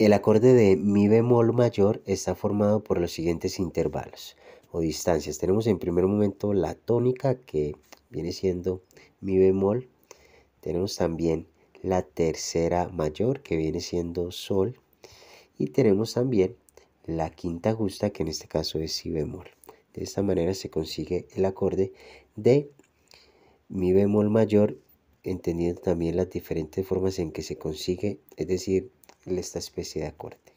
El acorde de mi bemol mayor está formado por los siguientes intervalos o distancias. Tenemos en primer momento la tónica que viene siendo mi bemol. Tenemos también la tercera mayor que viene siendo sol. Y tenemos también la quinta justa que en este caso es si bemol. De esta manera se consigue el acorde de mi bemol mayor, entendiendo también las diferentes formas en que se consigue, es decir, en esta especie de corte.